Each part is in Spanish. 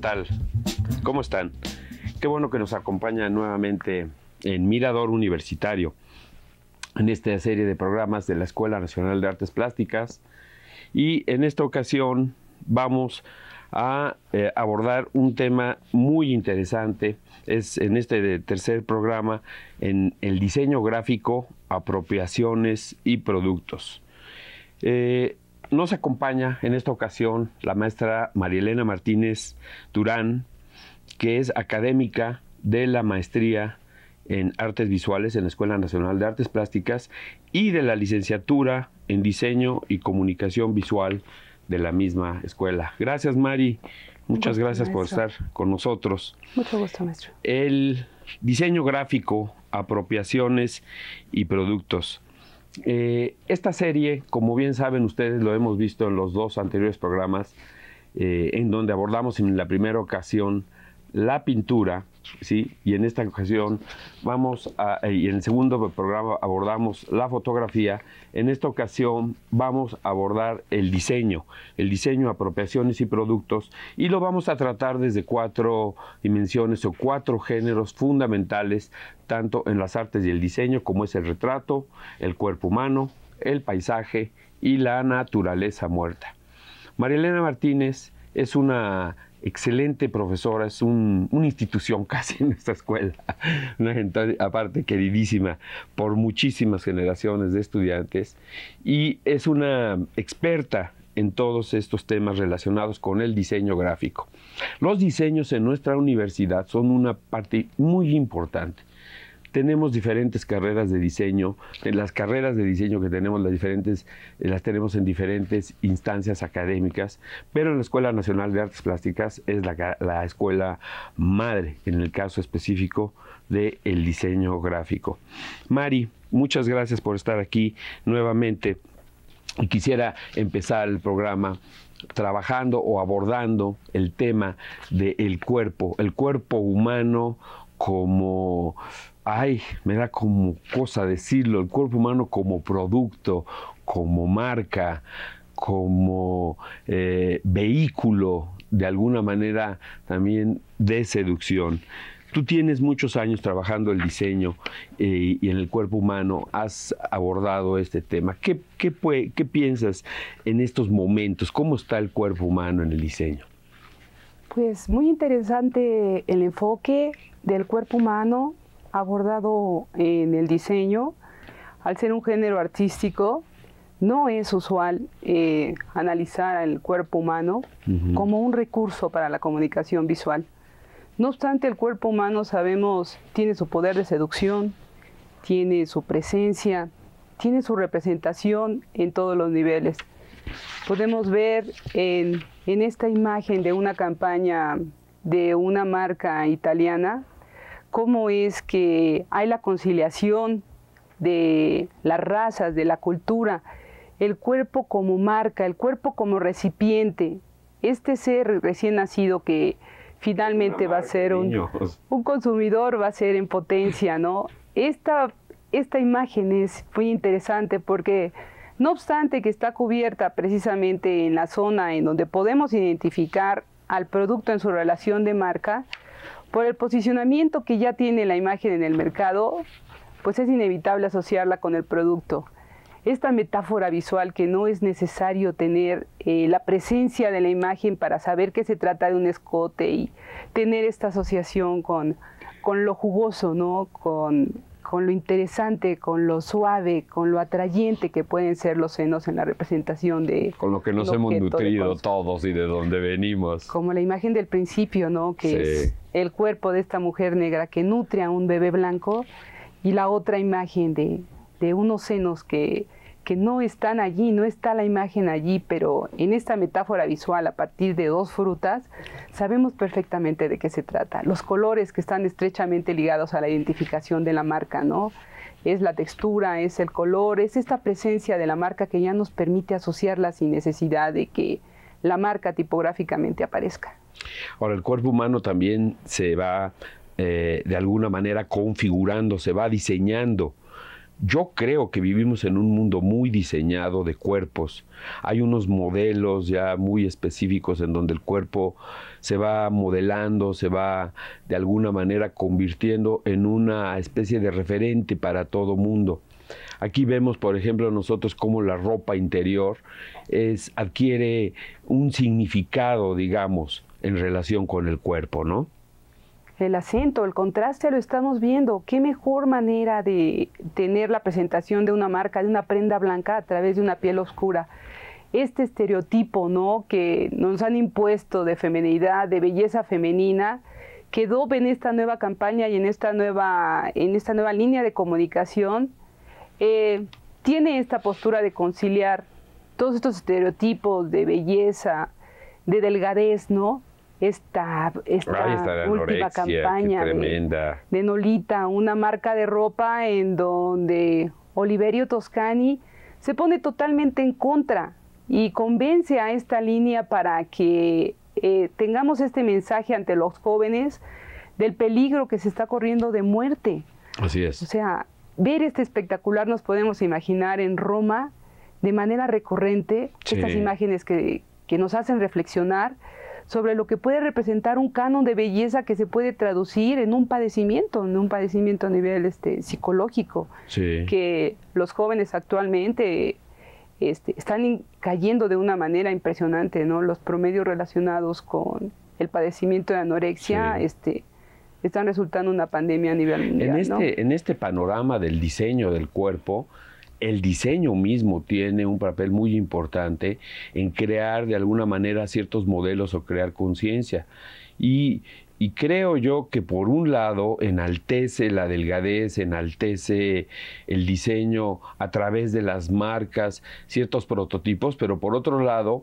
tal? ¿Cómo están? Qué bueno que nos acompañan nuevamente en Mirador Universitario, en esta serie de programas de la Escuela Nacional de Artes Plásticas. Y en esta ocasión vamos a eh, abordar un tema muy interesante. Es en este tercer programa, en el diseño gráfico, apropiaciones y productos. Eh, nos acompaña en esta ocasión la maestra Marielena Martínez Durán, que es académica de la maestría en artes visuales en la Escuela Nacional de Artes Plásticas y de la licenciatura en diseño y comunicación visual de la misma escuela. Gracias, Mari. Muchas gracias por estar con nosotros. Mucho gusto, maestro. El diseño gráfico, apropiaciones y productos. Eh, esta serie, como bien saben ustedes, lo hemos visto en los dos anteriores programas, eh, en donde abordamos en la primera ocasión la pintura, ¿sí? Y en esta ocasión vamos a, eh, y en el segundo programa abordamos la fotografía, en esta ocasión vamos a abordar el diseño, el diseño, apropiaciones y productos, y lo vamos a tratar desde cuatro dimensiones o cuatro géneros fundamentales, tanto en las artes y el diseño, como es el retrato, el cuerpo humano, el paisaje y la naturaleza muerta. María Elena Martínez es una excelente profesora, es una institución casi en esta escuela, una gente aparte queridísima por muchísimas generaciones de estudiantes y es una experta en todos estos temas relacionados con el diseño gráfico. Los diseños en nuestra universidad son una parte muy importante tenemos diferentes carreras de diseño. las carreras de diseño que tenemos las diferentes eh, las tenemos en diferentes instancias académicas, pero en la Escuela Nacional de Artes Plásticas es la, escuela madre en el caso específico del diseño gráfico. Mari, muchas gracias por estar aquí nuevamente y quisiera empezar el programa trabajando o abordando el tema del cuerpo, el cuerpo humano como ay, me da como cosa decirlo, el cuerpo humano como producto, como marca, como eh, vehículo, de alguna manera también de seducción. Tú tienes muchos años trabajando el diseño eh, y en el cuerpo humano, has abordado este tema. ¿Qué, qué, ¿Qué piensas en estos momentos? ¿Cómo está el cuerpo humano en el diseño? Pues muy interesante el enfoque del cuerpo humano abordado en el diseño, al ser un género artístico, no es usual eh, analizar el cuerpo humano como un recurso para la comunicación visual. No obstante, el cuerpo humano, sabemos, tiene su poder de seducción, tiene su presencia, tiene su representación en todos los niveles. Podemos ver en esta imagen de una campaña de una marca italiana cómo es que hay la conciliación de las razas, de la cultura, el cuerpo como marca, el cuerpo como recipiente, este ser recién nacido que finalmente va a ser un, consumidor, va a ser en potencia, ¿no? esta imagen es muy interesante porque no obstante que está cubierta precisamente en la zona en donde podemos identificar al producto en su relación de marca, por el posicionamiento que ya tiene la imagen en el mercado, pues es inevitable asociarla con el producto. Esta metáfora visual que no es necesario tener eh, la presencia de la imagen para saber que se trata de un escote y tener esta asociación con, lo jugoso, ¿no? con con lo interesante, con lo suave, con lo atrayente que pueden ser los senos en la representación de... Con lo que nos hemos nutrido todos y de dónde venimos. Como la imagen del principio, ¿no? Que es el cuerpo de esta mujer negra que nutre a un bebé blanco y la otra imagen de, de unos senos que que no están allí, no está la imagen allí, pero en esta metáfora visual a partir de dos frutas sabemos perfectamente de qué se trata. Los colores que están estrechamente ligados a la identificación de la marca, ¿no? Es la textura, es el color, es esta presencia de la marca que ya nos permite asociarla sin necesidad de que la marca tipográficamente aparezca. Ahora, el cuerpo humano también se va eh, de alguna manera configurando, se va diseñando yo creo que vivimos en un mundo muy diseñado de cuerpos. Hay unos modelos ya muy específicos en donde el cuerpo se va modelando, se va de alguna manera convirtiendo en una especie de referente para todo mundo. Aquí vemos, por ejemplo, nosotros cómo la ropa interior adquiere un significado, digamos, en relación con el cuerpo, ¿no? el acento, el contraste lo estamos viendo. ¿Qué mejor manera de tener la presentación de una marca, de una prenda blanca a través de una piel oscura? Este estereotipo, ¿no? Que nos han impuesto de femenidad, de belleza femenina, quedó en esta nueva campaña y en esta nueva, en esta nueva línea de comunicación. Eh, tiene esta postura de conciliar todos estos estereotipos de belleza, de delgadez, ¿no? esta, esta última campaña de, Nolita, una marca de ropa en donde Oliverio Toscani se pone totalmente en contra y convence a esta línea para que eh, tengamos este mensaje ante los jóvenes del peligro que se está corriendo de muerte. Así es. O sea, ver este espectacular nos podemos imaginar en Roma de manera recurrente, estas imágenes que, que nos hacen reflexionar sobre lo que puede representar un canon de belleza que se puede traducir en un padecimiento, en un padecimiento a nivel este, psicológico, que los jóvenes actualmente este, están cayendo de una manera impresionante, ¿no? Los promedios relacionados con el padecimiento de anorexia, este, están resultando una pandemia a nivel mundial. En este, en este panorama del diseño del cuerpo, el diseño mismo tiene un papel muy importante en crear de alguna manera ciertos modelos o crear conciencia. Y, creo yo que por un lado enaltece la delgadez, enaltece el diseño a través de las marcas, ciertos prototipos, pero por otro lado,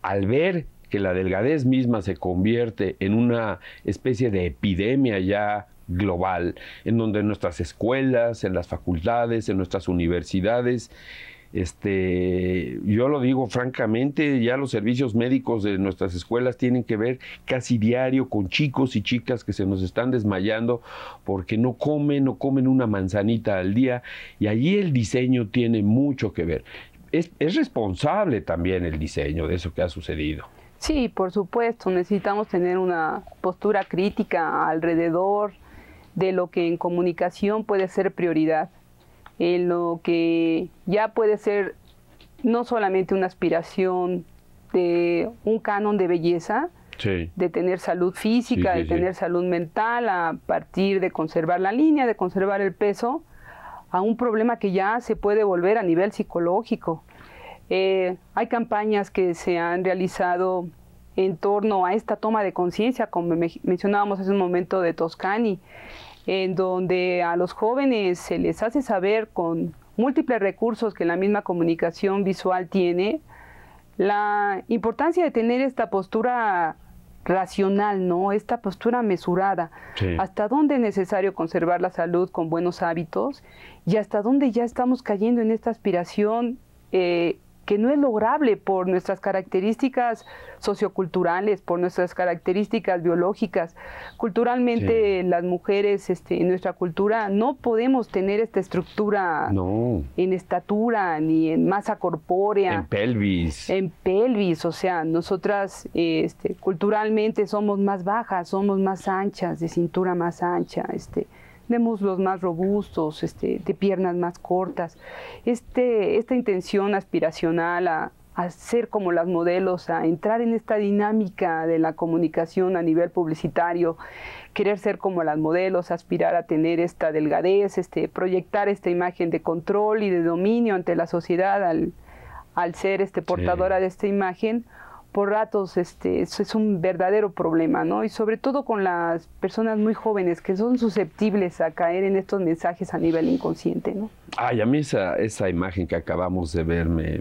al ver que la delgadez misma se convierte en una especie de epidemia ya global, en donde nuestras escuelas, en las facultades, en nuestras universidades, este, yo lo digo francamente, ya los servicios médicos de nuestras escuelas tienen que ver casi diario con chicos y chicas que se nos están desmayando porque no comen, no comen una manzanita al día y allí el diseño tiene mucho que ver. Es, es responsable también el diseño de eso que ha sucedido. Sí, por supuesto, necesitamos tener una postura crítica alrededor de lo que en comunicación puede ser prioridad, en lo que ya puede ser no solamente una aspiración de un canon de belleza, de tener salud física, de tener salud mental, a partir de conservar la línea, de conservar el peso, a un problema que ya se puede volver a nivel psicológico. Eh, hay campañas que se han realizado en torno a esta toma de conciencia, como mencionábamos hace un momento de Toscani, en donde a los jóvenes se les hace saber con múltiples recursos que la misma comunicación visual tiene, la importancia de tener esta postura racional, ¿no? Esta postura mesurada. Hasta dónde es necesario conservar la salud con buenos hábitos y hasta dónde ya estamos cayendo en esta aspiración eh, que no es lograble por nuestras características socioculturales, por nuestras características biológicas. Culturalmente las mujeres este, en nuestra cultura no podemos tener esta estructura en estatura ni en masa corpórea. En pelvis. En pelvis, o sea, nosotras este, culturalmente somos más bajas, somos más anchas, de cintura más ancha. Este, de muslos más robustos, este, de piernas más cortas. Este, esta intención aspiracional a, ser como las modelos, a entrar en esta dinámica de la comunicación a nivel publicitario, querer ser como las modelos, aspirar a tener esta delgadez, este, proyectar esta imagen de control y de dominio ante la sociedad al, ser este, portadora de esta imagen, por ratos este, es un verdadero problema, ¿no? Y sobre todo con las personas muy jóvenes que son susceptibles a caer en estos mensajes a nivel inconsciente, ¿no? Ay, a mí esa, esa imagen que acabamos de ver me,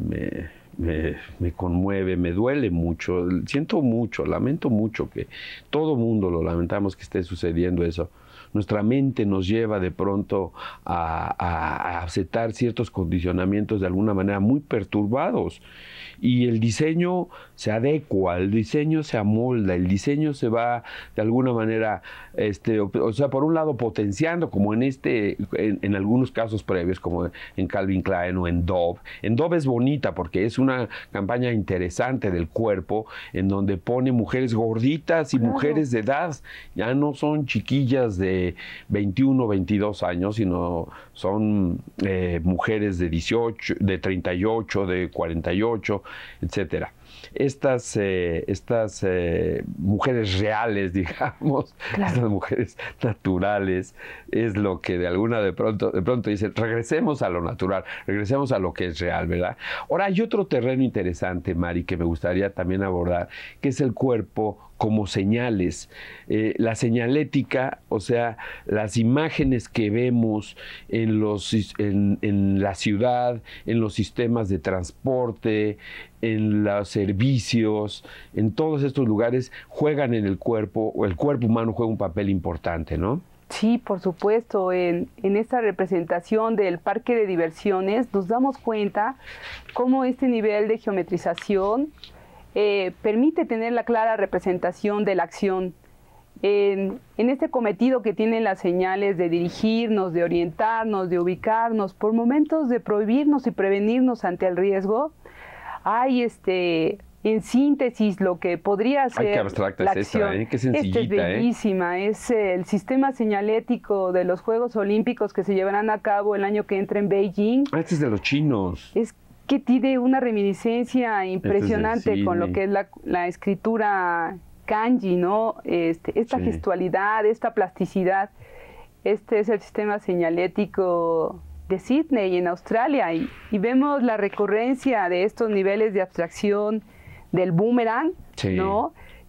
me, me conmueve, me duele mucho, siento mucho, lamento mucho que todo mundo lo lamentamos que esté sucediendo eso nuestra mente nos lleva de pronto a, aceptar ciertos condicionamientos de alguna manera muy perturbados. Y el diseño se adecua, el diseño se amolda, el diseño se va de alguna manera, este, o, sea, por un lado potenciando, como en este, en, algunos casos previos, como en Calvin Klein o en Dove. En Dove es bonita porque es una campaña interesante del cuerpo, en donde pone mujeres gorditas y mujeres de edad, ya no son chiquillas de 21 22 años, sino son eh, mujeres de 18, de 38, de 48, etcétera estas, eh, estas eh, mujeres reales, digamos, estas mujeres naturales, es lo que de alguna de pronto, de pronto dicen, regresemos a lo natural, regresemos a lo que es real, ¿verdad? Ahora hay otro terreno interesante, Mari, que me gustaría también abordar, que es el cuerpo como señales. Eh, la señalética, o sea, las imágenes que vemos en, los, en, en la ciudad, en los sistemas de transporte, en los servicios, en todos estos lugares, juegan en el cuerpo, o el cuerpo humano juega un papel importante, ¿no? Sí, por supuesto. En, esta representación del parque de diversiones nos damos cuenta cómo este nivel de geometrización eh, permite tener la clara representación de la acción. En, en, este cometido que tienen las señales de dirigirnos, de orientarnos, de ubicarnos, por momentos de prohibirnos y prevenirnos ante el riesgo, hay este, en síntesis lo que podría ser. la acción. ¿eh? esta, es ¿eh? bellísima, es el sistema señalético de los Juegos Olímpicos que se llevarán a cabo el año que entra en Beijing. Ah, este es de los chinos. Es que tiene una reminiscencia este impresionante con lo que es la, escritura kanji, ¿no? Este, esta gestualidad, esta plasticidad. Este es el sistema señalético de Sydney en Australia y, vemos la recurrencia de estos niveles de abstracción del boomerang,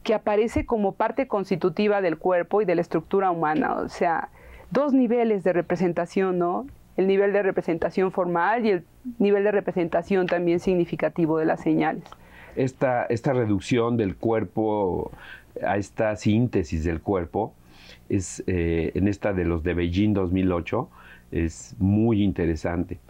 Que aparece como parte constitutiva del cuerpo y de la estructura humana, o sea, dos niveles de representación, ¿no? El nivel de representación formal y el nivel de representación también significativo de las señales. Esta, esta reducción del cuerpo a esta síntesis del cuerpo es eh, en esta de los de Beijing 2008 es muy interesante.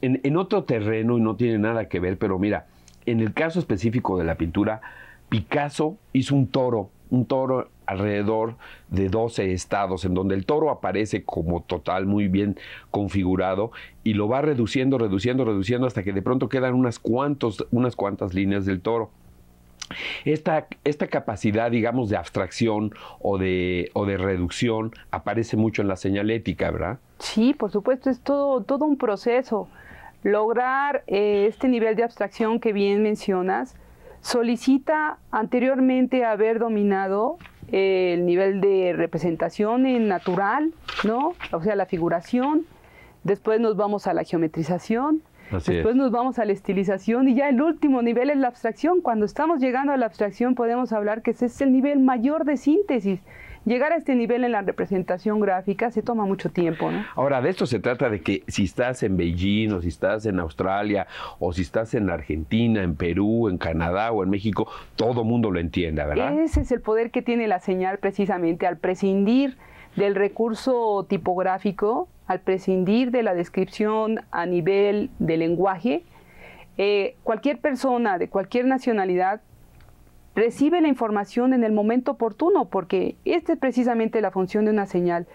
En, otro terreno, y no tiene nada que ver, pero mira, en el caso específico de la pintura, Picasso hizo un toro, un toro alrededor de 12 estados, en donde el toro aparece como total, muy bien configurado, y lo va reduciendo, reduciendo, reduciendo, hasta que de pronto quedan unas, cuantos, unas cuantas líneas del toro. Esta, esta, capacidad, digamos, de abstracción o de, o de reducción aparece mucho en la señalética, ¿verdad? Sí, por supuesto, es todo, todo un proceso. Lograr eh, este nivel de abstracción que bien mencionas solicita anteriormente haber dominado eh, el nivel de representación en natural, ¿no? O sea, la figuración. Después nos vamos a la geometrización, Después nos vamos a la estilización y ya el último nivel es la abstracción. Cuando estamos llegando a la abstracción podemos hablar que ese es el nivel mayor de síntesis. Llegar a este nivel en la representación gráfica se toma mucho tiempo. Ahora, de esto se trata de que si estás en Beijing o si estás en Australia o si estás en Argentina, en Perú, en Canadá o en México, todo mundo lo entienda, ¿verdad? Ese es el poder que tiene la señal precisamente al prescindir del recurso tipográfico al prescindir de la descripción a nivel de lenguaje, eh, cualquier persona de cualquier nacionalidad recibe la información en el momento oportuno, porque esta es precisamente la función de una señal,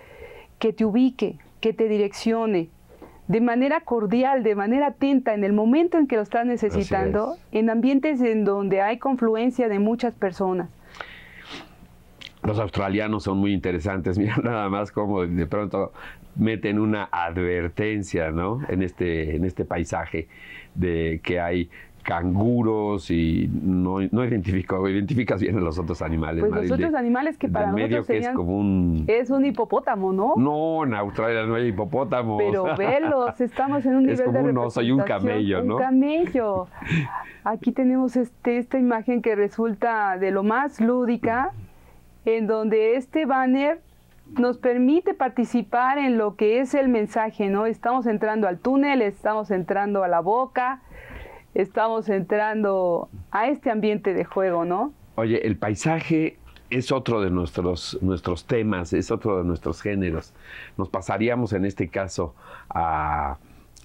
que te ubique, que te direccione de manera cordial, de manera atenta, en el momento en que lo estás necesitando, en ambientes en donde hay confluencia de muchas personas. Los australianos son muy interesantes, mira nada más cómo de pronto meten una advertencia, ¿no? En este, en este paisaje de que hay canguros y no, no identifico, identificas bien a los otros animales. Pues los otros animales que para nosotros serían, es como un... Es un hipopótamo, ¿no? No, en Australia no hay hipopótamo. Pero velos, estamos en un nivel de Es como un oso y un camello, ¿no? Un camello. Aquí tenemos este, esta imagen que resulta de lo más lúdica, en donde este banner nos permite participar en lo que es el mensaje, ¿no? Estamos entrando al túnel, estamos entrando a la boca, estamos entrando a este ambiente de juego, ¿no? Oye, el paisaje es otro de nuestros, nuestros temas, es otro de nuestros géneros. Nos pasaríamos en este caso a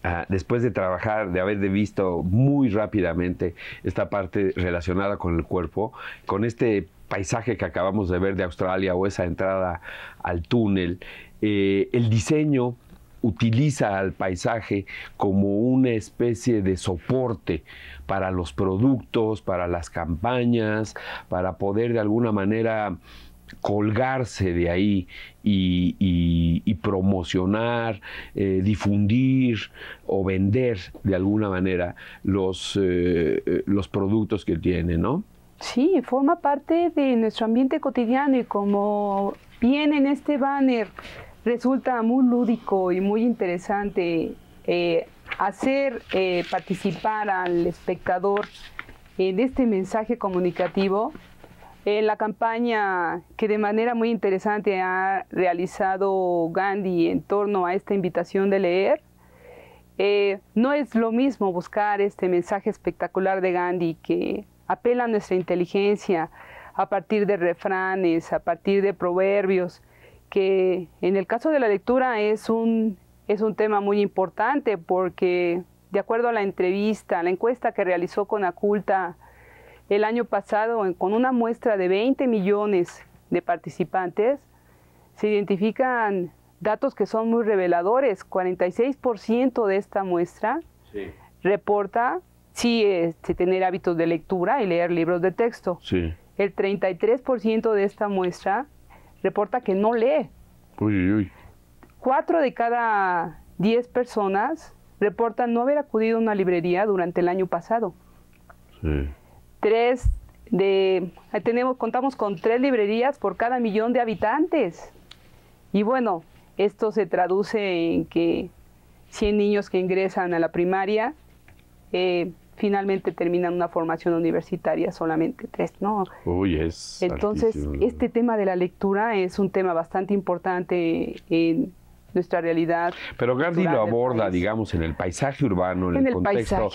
Ah, después de trabajar, de haber visto muy rápidamente esta parte relacionada con el cuerpo, con este paisaje que acabamos de ver de Australia o esa entrada al túnel, eh, el diseño utiliza al paisaje como una especie de soporte para los productos, para las campañas, para poder de alguna manera colgarse de ahí y, promocionar, eh, difundir o vender de alguna manera eh, eh, los, productos que tiene, ¿no? Sí, forma parte de nuestro ambiente cotidiano y como viene en este banner resulta muy lúdico y muy interesante hacer participar al espectador en este mensaje comunicativo, en eh, la campaña que de manera muy interesante ha realizado Gandhi en torno a esta invitación de leer, eh, no es lo mismo buscar este mensaje espectacular de Gandhi que apela a nuestra inteligencia a partir de refranes, a partir de proverbios, que en el caso de la lectura es un, tema muy importante porque de acuerdo a la entrevista, la encuesta que realizó con Aculta el año pasado, con una muestra de 20 millones de participantes, se identifican datos que son muy reveladores. 46% de esta muestra reporta sí este, tener hábitos de lectura y leer libros de texto. Sí. El 33% de esta muestra reporta que no lee. Uy, uy. Cuatro de cada diez personas reportan no haber acudido a una librería durante el año pasado. Sí tres de tenemos contamos con tres librerías por cada millón de habitantes. Y bueno, esto se traduce en que 100 niños que ingresan a la primaria eh, finalmente terminan una formación universitaria, solamente tres, ¿no? Uy, es. Entonces, este tema de la lectura es un tema bastante importante en, nuestra realidad. Pero Gandhi lo aborda, digamos, en el paisaje urbano, en, el, contexto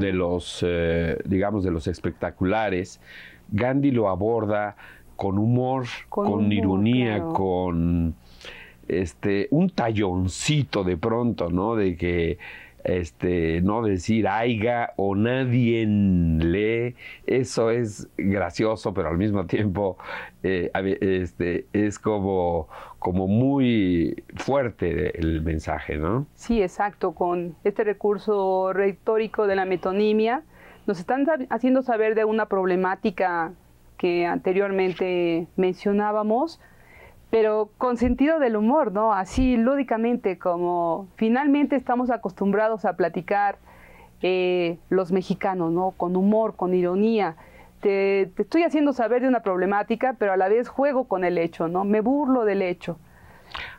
de los, eh, digamos, de los espectaculares. Gandhi lo aborda con humor, con, ironía, con este un talloncito de pronto, ¿no? De que este, no decir aiga o nadie lee, eso es gracioso, pero al mismo tiempo eh, este, es como, como muy fuerte el mensaje, ¿no? Sí, exacto, con este recurso retórico de la metonimia, nos están haciendo saber de una problemática que anteriormente mencionábamos, pero con sentido del humor, ¿no? Así lúdicamente, como finalmente estamos acostumbrados a platicar eh, los mexicanos, ¿no? Con humor, con ironía. Te, estoy haciendo saber de una problemática, pero a la vez juego con el hecho, ¿no? Me burlo del hecho.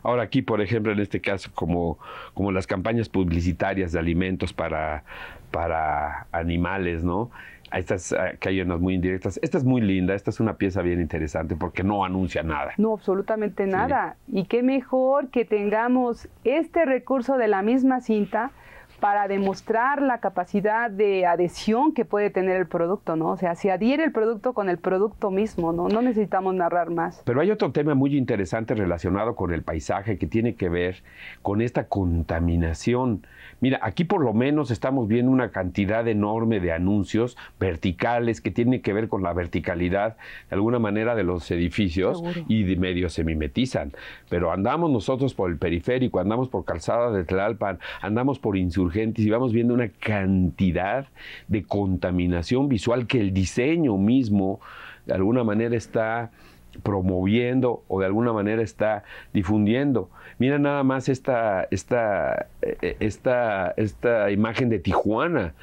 Ahora aquí, por ejemplo, en este caso, como, como las campañas publicitarias de alimentos para, para animales, ¿no? Estas, que eh, hay unas muy indirectas. Esta es muy linda, esta es una pieza bien interesante porque no anuncia nada. No, absolutamente nada. Y qué mejor que tengamos este recurso de la misma cinta para demostrar la capacidad de adhesión que puede tener el producto, ¿no? O sea, se adhiere el producto con el producto mismo, ¿no? No necesitamos narrar más. Pero hay otro tema muy interesante relacionado con el paisaje que tiene que ver con esta contaminación. Mira, aquí por lo menos estamos viendo una cantidad enorme de anuncios verticales que tienen que ver con la verticalidad, de alguna manera, de los edificios y de medio se mimetizan. Pero andamos nosotros por el periférico, andamos por Calzada de Tlalpan, andamos por Insurgentes, y vamos viendo una cantidad de contaminación visual que el diseño mismo de alguna manera está promoviendo o de alguna manera está difundiendo. Mira nada más esta, esta, eh, esta imagen de Tijuana.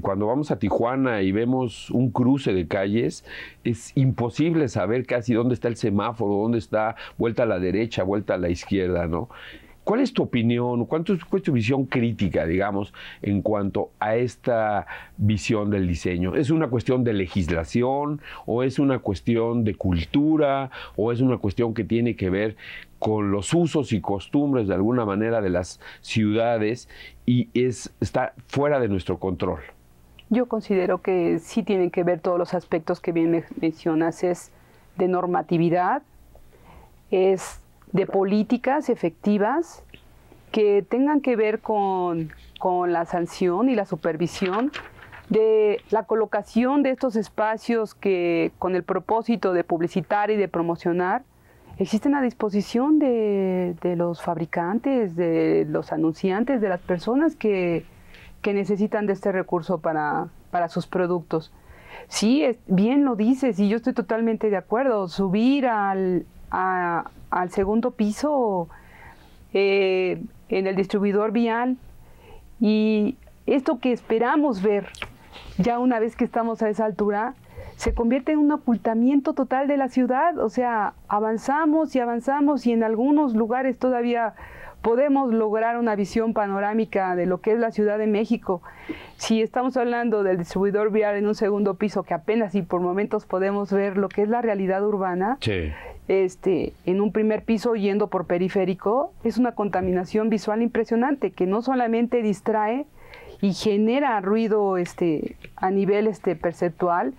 Cuando vamos a Tijuana y vemos un cruce de calles, es imposible saber casi dónde está el semáforo, dónde está vuelta a la derecha, vuelta a la izquierda, ¿no? ¿Cuál es tu opinión, cuál es, tu visión crítica, digamos, en cuanto a esta visión del diseño? ¿Es una cuestión de legislación o es una cuestión de cultura o es una cuestión que tiene que ver con los usos y costumbres de alguna manera de las ciudades y es, está fuera de nuestro control? Yo considero que sí tienen que ver todos los aspectos que bien mencionas, es de normatividad, es de políticas efectivas que tengan que ver con, la sanción y la supervisión de la colocación de estos espacios que con el propósito de publicitar y de promocionar existen a disposición de, los fabricantes, de los anunciantes, de las personas que, necesitan de este recurso para, para sus productos. Sí, bien lo dices y yo estoy totalmente de acuerdo. Subir al, a, al segundo piso eh, en el distribuidor vial. Y esto que esperamos ver ya una vez que estamos a esa altura, se convierte en un ocultamiento total de la ciudad. O sea, avanzamos y avanzamos y en algunos lugares todavía podemos lograr una visión panorámica de lo que es la Ciudad de México. Si estamos hablando del distribuidor vial en un segundo piso, que apenas y por momentos podemos ver lo que es la realidad urbana, este, en un primer piso yendo por periférico, es una contaminación visual impresionante que no solamente distrae y genera ruido este, a nivel este, perceptual,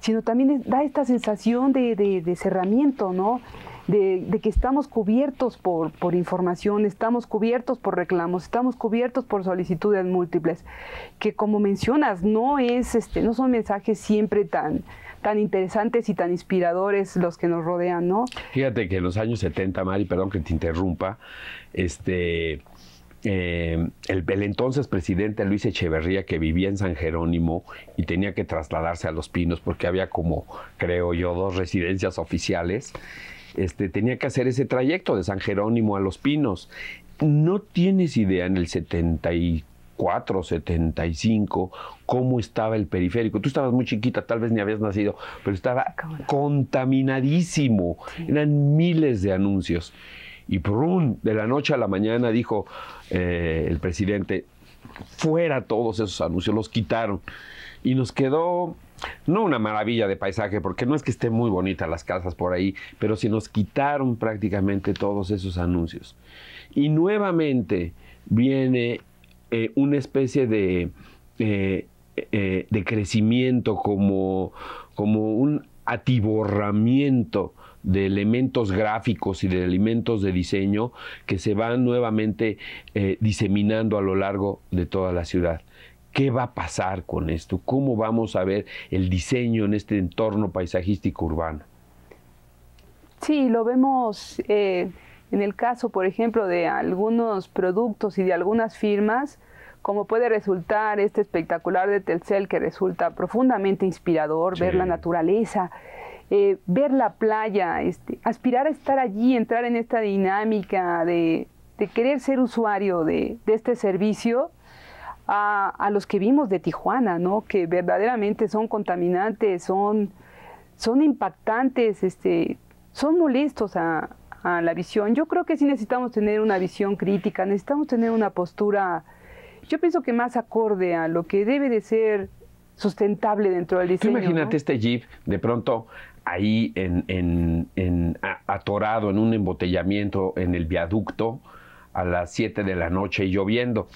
sino también da esta sensación de, cerramiento, De, que estamos cubiertos por, por, información, estamos cubiertos por reclamos, estamos cubiertos por solicitudes múltiples, que como mencionas, no, es, este, no son mensajes siempre tan, tan interesantes y tan inspiradores los que nos rodean, ¿no? Fíjate que en los años 70, Mari, perdón que te interrumpa, este... Eh, el, entonces presidente Luis Echeverría, que vivía en San Jerónimo y tenía que trasladarse a Los Pinos porque había como, creo yo, dos residencias oficiales, este, tenía que hacer ese trayecto de San Jerónimo a Los Pinos. No tienes idea, en el 70 y 75, cómo estaba el periférico. Tú estabas muy chiquita, tal vez ni habías nacido, pero estaba ah, contaminadísimo. Eran miles de anuncios. Y un de la noche a la mañana dijo eh, el presidente, fuera todos esos anuncios, los quitaron. Y nos quedó no una maravilla de paisaje, porque no es que estén muy bonitas las casas por ahí, pero se nos quitaron prácticamente todos esos anuncios. Y nuevamente viene eh, una especie de, eh, eh, de crecimiento, como, como un atiborramiento de elementos gráficos y de elementos de diseño que se van nuevamente diseminando a lo largo de toda la ciudad. ¿Qué va a pasar con esto? ¿Cómo vamos a ver el diseño en este entorno paisajístico urbano? Sí, lo vemos en el caso, por ejemplo, de algunos productos y de algunas firmas, como puede resultar este espectacular de Telcel que resulta profundamente inspirador, ver la naturaleza, eh, ver la playa, este, aspirar a estar allí, entrar en esta dinámica de, querer ser usuario de, este servicio, a, los que vimos de Tijuana, ¿no? que verdaderamente son contaminantes, son, impactantes, este, son molestos a, a la visión. Yo creo que sí necesitamos tener una visión crítica, necesitamos tener una postura, yo pienso que más acorde a lo que debe de ser sustentable dentro del diseño. imagínate este jeep de pronto ahí en, en, en, atorado en un embotellamiento en el viaducto a las 7 de la noche y lloviendo.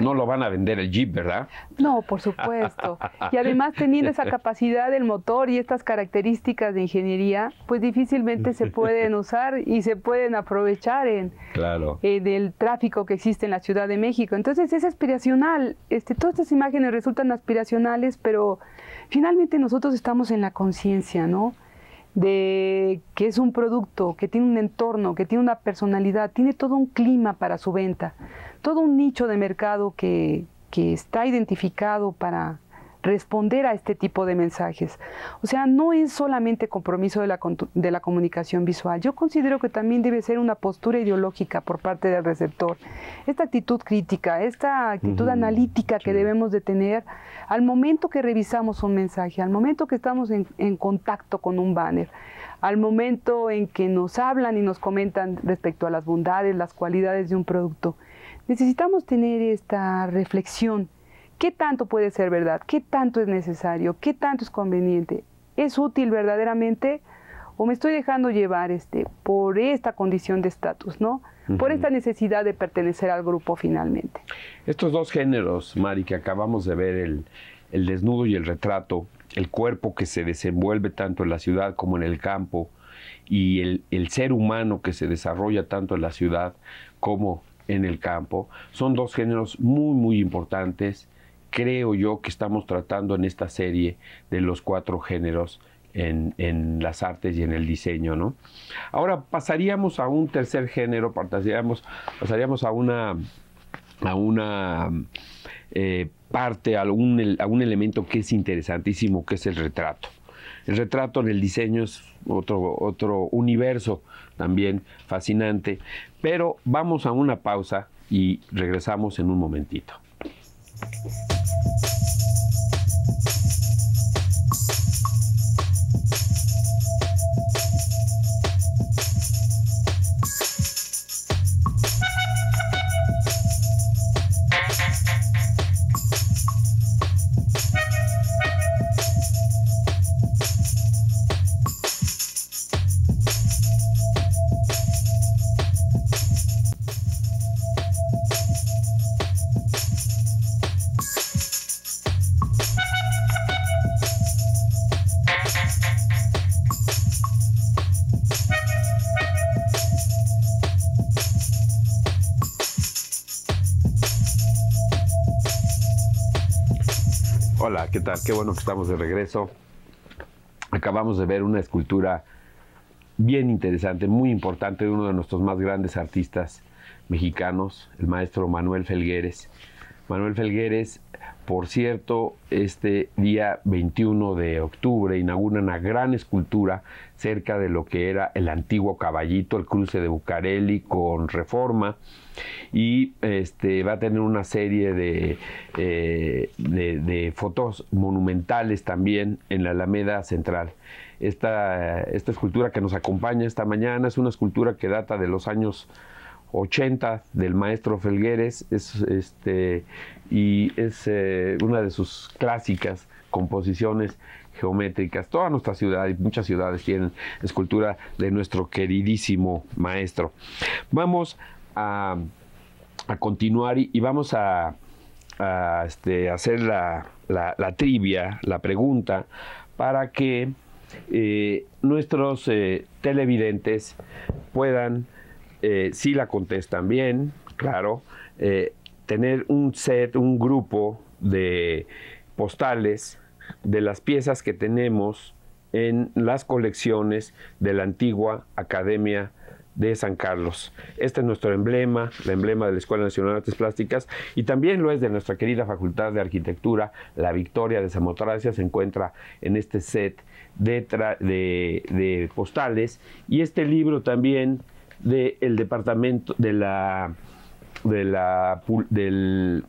No lo van a vender el Jeep, ¿verdad? No, por supuesto. Y además teniendo esa capacidad del motor y estas características de ingeniería, pues difícilmente se pueden usar y se pueden aprovechar en, claro. Eh, del tráfico que existe en la Ciudad de México. Entonces es aspiracional. Este, todas estas imágenes resultan aspiracionales, pero finalmente nosotros estamos en la conciencia, ¿no? de que es un producto, que tiene un entorno, que tiene una personalidad, tiene todo un clima para su venta, todo un nicho de mercado que, está identificado para, responder a este tipo de mensajes. O sea, no es solamente compromiso de la, comunicación visual. Yo considero que también debe ser una postura ideológica por parte del receptor. Esta actitud crítica, esta actitud analítica que debemos de tener al momento que revisamos un mensaje, al momento que estamos en, en contacto con un banner, al momento en que nos hablan y nos comentan respecto a las bondades, las cualidades de un producto. Necesitamos tener esta reflexión ¿Qué tanto puede ser verdad? ¿Qué tanto es necesario? ¿Qué tanto es conveniente? ¿Es útil verdaderamente? ¿O me estoy dejando llevar este, por esta condición de estatus, ¿no? Por esta necesidad de pertenecer al grupo finalmente. Estos dos géneros, Mari, que acabamos de ver, el, desnudo y el retrato, el cuerpo que se desenvuelve tanto en la ciudad como en el campo, y el, el, ser humano que se desarrolla tanto en la ciudad como en el campo, son dos géneros muy, muy importantes creo yo que estamos tratando en esta serie de los cuatro géneros en, las artes y en el diseño, ¿no? Ahora pasaríamos a un tercer género, pasaríamos, pasaríamos a una, a una eh, parte, a un, elemento que es interesantísimo, que es el retrato. El retrato en el diseño es otro, otro universo también fascinante, pero vamos a una pausa y regresamos en un momentito. Thank you. ¿qué tal? Qué bueno que estamos de regreso. Acabamos de ver una escultura bien interesante, muy importante, de uno de nuestros más grandes artistas mexicanos, el maestro Manuel Felgueres, Manuel Felgueres. Por cierto, este día 21 de octubre inaugura una gran escultura cerca de lo que era el antiguo caballito, el cruce de Bucareli con Reforma, y este, va a tener una serie de, eh, de, fotos monumentales también en la Alameda Central. esta escultura que nos acompaña esta mañana es una escultura que data de los años 80 del maestro Felgueres, es, este, y es eh, una de sus clásicas composiciones geométricas. Toda nuestra ciudad y muchas ciudades tienen escultura de nuestro queridísimo maestro. Vamos a, continuar y, vamos a, este, hacer la, trivia, la pregunta, para que eh, nuestros eh, televidentes puedan eh, sí la contestan bien, claro. Eh, tener un set, un grupo de postales de las piezas que tenemos en las colecciones de la antigua Academia de San Carlos. Este es nuestro emblema, el emblema de la Escuela Nacional de Artes Plásticas y también lo es de nuestra querida Facultad de Arquitectura. La victoria de Samotracia se encuentra en este set de, postales y este libro también del departamento de la, del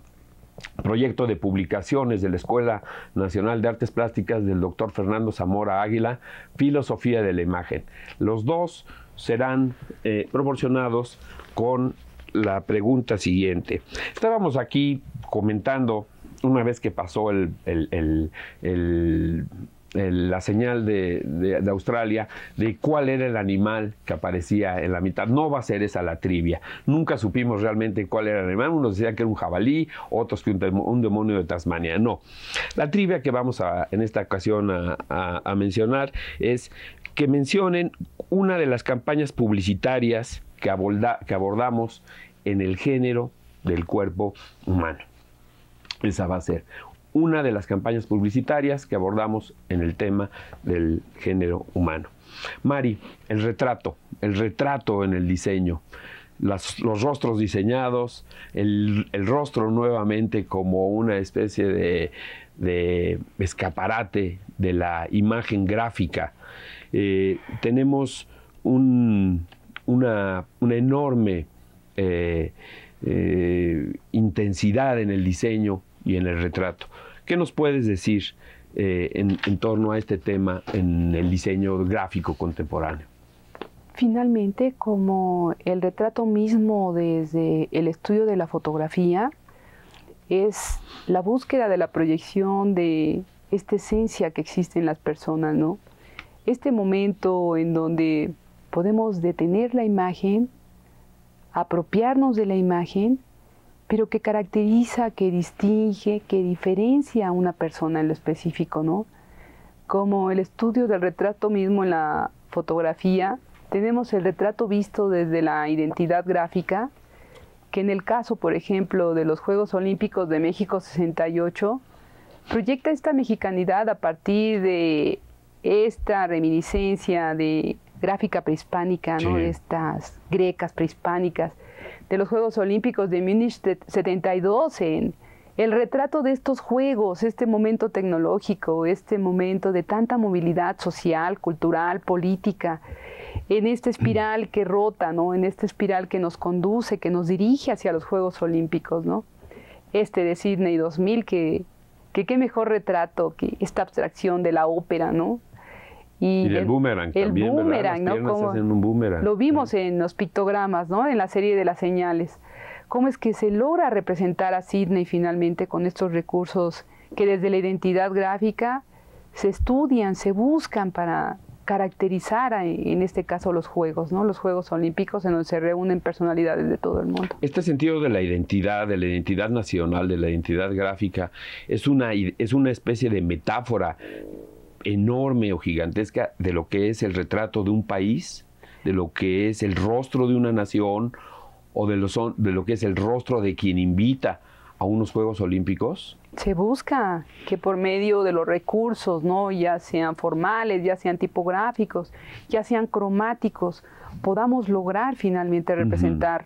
proyecto de publicaciones de la Escuela Nacional de Artes Plásticas del doctor Fernando Zamora Águila, Filosofía de la Imagen. Los dos serán eh, proporcionados con la pregunta siguiente. Estábamos aquí comentando una vez que pasó el, la señal de, Australia de cuál era el animal que aparecía en la mitad. No va a ser esa la trivia. Nunca supimos realmente cuál era el animal. Unos decían que era un jabalí, otros que un, demonio de Tasmania. No. La trivia que vamos a, en esta ocasión a, mencionar es que mencionen una de las campañas publicitarias que, aborda, que abordamos en el género del cuerpo humano. Esa va a ser una de las campañas publicitarias que abordamos en el tema del género humano. Mari, el retrato, el retrato en el diseño, los rostros diseñados, el, rostro nuevamente como una especie de, escaparate de la imagen gráfica. Eh, tenemos una, enorme eh, eh, intensidad en el diseño y en el retrato. ¿Qué nos puedes decir eh, en, en torno a este tema en el diseño gráfico contemporáneo? Finalmente, como el retrato mismo desde el estudio de la fotografía, es la búsqueda de la proyección de esta esencia que existe en las personas, ¿no? Este momento en donde podemos detener la imagen, apropiarnos de la imagen pero que caracteriza, que distingue, que diferencia a una persona en lo específico, ¿no? Como el estudio del retrato mismo en la fotografía, tenemos el retrato visto desde la identidad gráfica, que en el caso, por ejemplo, de los Juegos Olímpicos de México 68, proyecta esta mexicanidad a partir de esta reminiscencia de gráfica prehispánica, ¿no? estas grecas prehispánicas, de los Juegos Olímpicos de Múnich 72 en el retrato de estos juegos, este momento tecnológico, este momento de tanta movilidad social, cultural, política, en esta espiral que rota, ¿no? En esta espiral que nos conduce, que nos dirige hacia los Juegos Olímpicos, ¿no? Este de Sydney 2000 que que qué mejor retrato que esta abstracción de la ópera, ¿no? Y, el, boomerang también, Lo vimos en los pictogramas, ¿no? En la serie de las señales. ¿Cómo es que se logra representar a Sidney finalmente con estos recursos que desde la identidad gráfica se estudian, se buscan para caracterizar en este caso los Juegos, ¿no? Los Juegos Olímpicos en donde se reúnen personalidades de todo el mundo. Este sentido de la identidad, de la identidad nacional, de la identidad gráfica, es una, es una especie de metáfora enorme o gigantesca de lo que es el retrato de un país, de lo que es el rostro de una nación o de lo, de lo que es el rostro de quien invita a unos Juegos Olímpicos? Se busca que por medio de los recursos, ¿no? ya sean formales, ya sean tipográficos, ya sean cromáticos, podamos lograr finalmente representar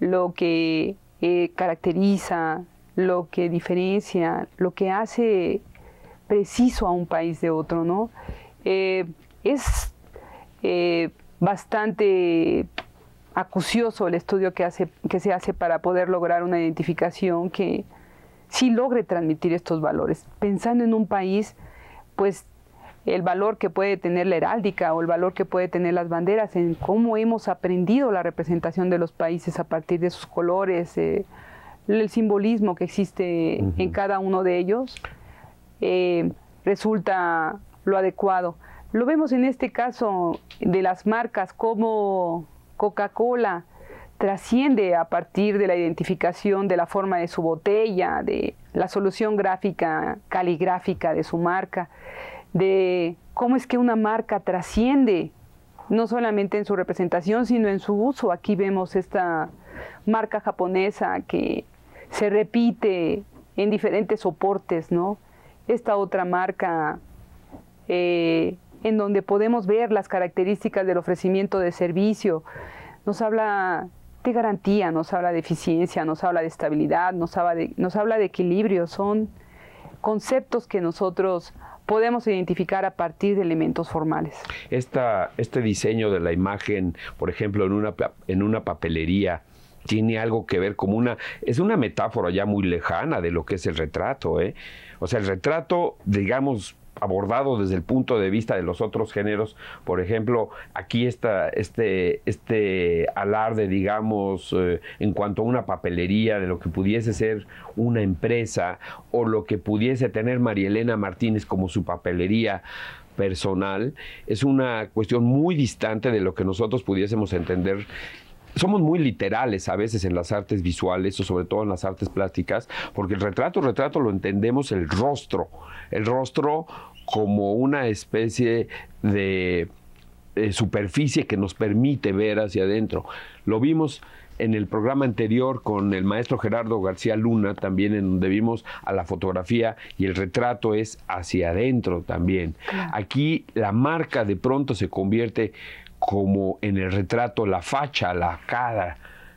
lo que eh, caracteriza, lo que diferencia, lo que hace preciso a un país de otro, ¿no? Eh, es eh, bastante acucioso el estudio que, hace, que se hace para poder lograr una identificación que sí logre transmitir estos valores. Pensando en un país, pues el valor que puede tener la heráldica o el valor que puede tener las banderas, en cómo hemos aprendido la representación de los países a partir de sus colores, eh, el simbolismo que existe en cada uno de ellos. Eh, resulta lo adecuado. Lo vemos en este caso de las marcas como Coca-Cola trasciende a partir de la identificación de la forma de su botella, de la solución gráfica, caligráfica de su marca, de cómo es que una marca trasciende no solamente en su representación, sino en su uso. Aquí vemos esta marca japonesa que se repite en diferentes soportes, ¿no? esta otra marca eh, en donde podemos ver las características del ofrecimiento de servicio. Nos habla de garantía, nos habla de eficiencia, nos habla de estabilidad, nos habla de, equilibrio. Son conceptos que nosotros podemos identificar a partir de elementos formales. este diseño de la imagen, por ejemplo, en una, en una papelería, tiene algo que ver como una, es una metáfora ya muy lejana de lo que es el retrato, ¿eh? O sea, el retrato, digamos, abordado desde el punto de vista de los otros géneros, por ejemplo, aquí está este, este alarde, digamos, eh, en cuanto a una papelería, de lo que pudiese ser una empresa o lo que pudiese tener Marielena Martínez como su papelería personal, es una cuestión muy distante de lo que nosotros pudiésemos entender somos muy literales a veces en las artes visuales o sobre todo en las artes plásticas, porque el retrato, retrato lo entendemos el rostro, el rostro como una especie de, eh, superficie que nos permite ver hacia adentro. Lo vimos en el programa anterior con el maestro Gerardo García Luna, también en donde vimos a la fotografía y el retrato es hacia adentro también. Aquí la marca de pronto se convierte como en el retrato la facha, la cara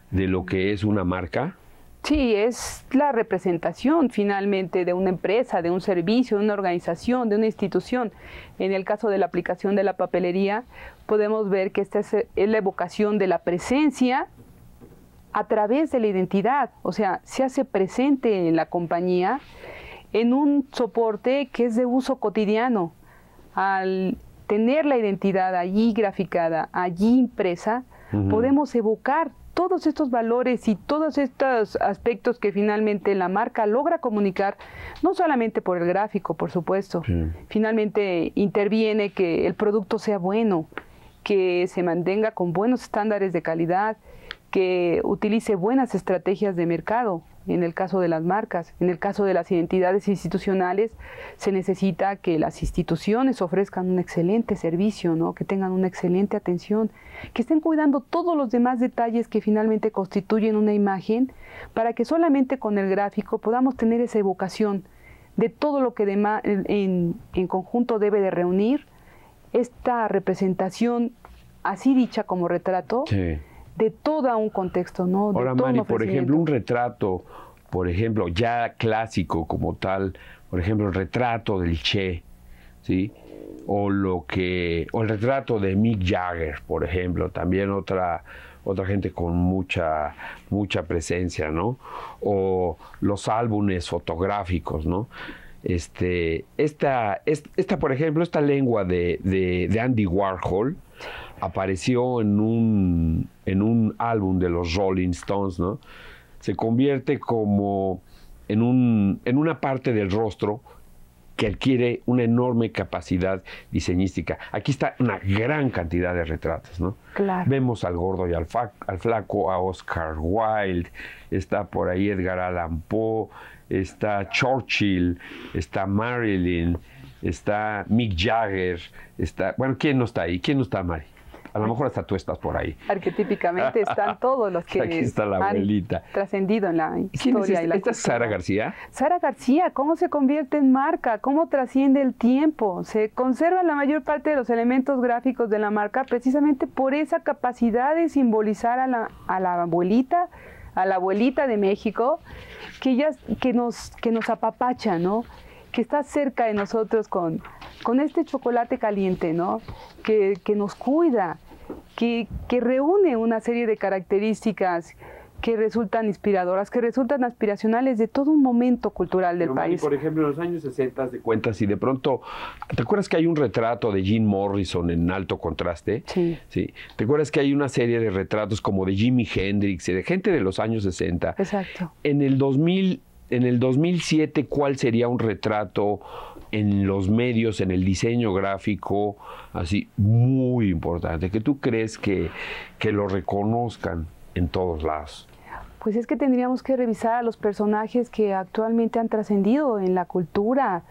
de lo que es una marca? Sí, es la representación finalmente de una empresa, de un servicio, de una organización, de una institución. En el caso de la aplicación de la papelería, podemos ver que esta es la evocación de la presencia a través de la identidad, o sea, se hace presente en la compañía en un soporte que es de uso cotidiano. Al tener la identidad allí graficada, allí impresa, podemos evocar todos estos valores y todos estos aspectos que finalmente la marca logra comunicar, no solamente por el gráfico, por supuesto, finalmente interviene que el producto sea bueno, que se mantenga con buenos estándares de calidad, que utilice buenas estrategias de mercado. En el caso de las marcas, en el caso de las identidades institucionales, se necesita que las instituciones ofrezcan un excelente servicio, ¿no? que tengan una excelente atención, que estén cuidando todos los demás detalles que finalmente constituyen una imagen, para que solamente con el gráfico podamos tener esa evocación de todo lo que en, en conjunto debe de reunir esta representación así dicha como retrato de todo un contexto, ¿no? por ejemplo, un retrato, por ejemplo, ya clásico como tal, por ejemplo, el retrato del Che, ¿sí? O lo que, o el retrato de Mick Jagger, por ejemplo, también otra otra gente con mucha, mucha presencia, ¿no? O los álbumes fotográficos, ¿no? Este, esta, esta, por ejemplo, esta lengua de, de Andy Warhol, apareció en un, en un álbum de los Rolling Stones, ¿no? Se convierte como en, un, en una parte del rostro que adquiere una enorme capacidad diseñística. Aquí está una gran cantidad de retratos, ¿no? Vemos al gordo y al, al, flaco, a Oscar Wilde, está por ahí Edgar Allan Poe, está Churchill, está Marilyn, está Mick Jagger, está... Bueno, ¿quién no está ahí? ¿Quién no está, Mari? A lo mejor hasta tú estás por ahí. Arquetípicamente están todos los que Aquí está la abuelita. trascendido en la historia. Este? Es ¿Esta Sara García? Sara García, ¿cómo se convierte en marca? ¿Cómo trasciende el tiempo? Se conserva la mayor parte de los elementos gráficos de la marca precisamente por esa capacidad de simbolizar a la, a la abuelita, a la abuelita de México, que, que, nos, que nos apapacha, ¿no? que está cerca de nosotros con, con este chocolate caliente, ¿no? Que, nos cuida, que, que, reúne una serie de características que resultan inspiradoras, que resultan aspiracionales de todo un momento cultural del país. por ejemplo, en los años 60 de cuentas y de pronto, ¿te acuerdas que hay un retrato de Jim Morrison en alto contraste? Sí. ¿Te acuerdas que hay una serie de retratos como de Jimi Hendrix y de gente de los años 60? Exacto. En el 2000, en el 2007, ¿cuál sería un retrato? en los medios, en el diseño gráfico, así muy importante, que tú crees que, que lo reconozcan en todos lados. Pues es que tendríamos que revisar a los personajes que actualmente han trascendido en la cultura,